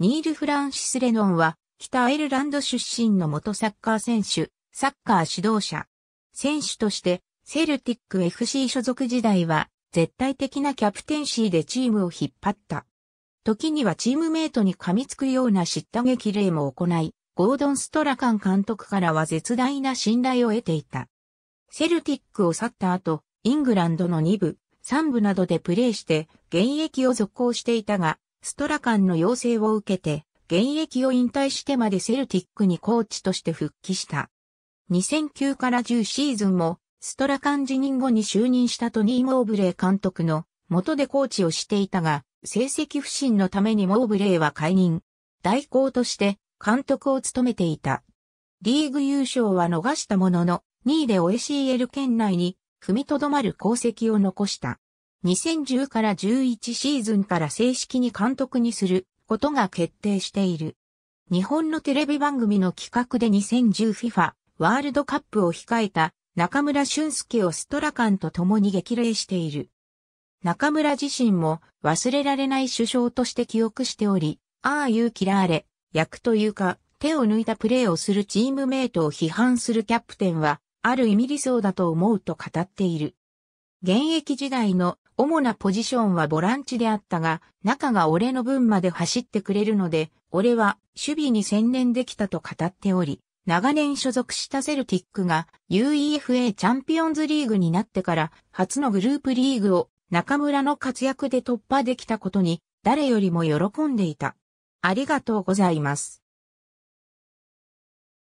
ニール・フランシス・レノンは、北アイルランド出身の元サッカー選手、サッカー指導者。選手として、セルティック FC 所属時代は、絶対的なキャプテンシーでチームを引っ張った。時にはチームメイトに噛みつくような叱咤激励も行い、ゴードン・ストラカン監督からは絶大な信頼を得ていた。セルティックを去った後、イングランドの2部、3部などでプレーして、現役を続行していたが、ストラカンの要請を受けて、現役を引退してまでセルティックにコーチとして復帰した。2009から10シーズンも、ストラカン辞任後に就任したトニー・モーブレー監督の元でコーチをしていたが、成績不振のためにモーブレーは解任。代行として監督を務めていた。リーグ優勝は逃したものの、2位で OACL 圏内に踏みとどまる功績を残した。2010から11シーズンから正式に監督にすることが決定している。日本のテレビ番組の企画で 2010FIFA ワールドカップを控えた中村俊介をストラカンと共に激励している。中村自身も忘れられない首相として記憶しており、ああいう嫌われ、役というか、手を抜いたプレーをするチームメイトを批判するキャプテンは、ある意味理想だと思うと語っている。現役時代の主なポジションはボランチであったが、中が俺の分まで走ってくれるので、俺は守備に専念できたと語っており、長年所属したセルティックが UEFA チャンピオンズリーグになってから初のグループリーグを中村の活躍で突破できたことに誰よりも喜んでいた。ありがとうございます。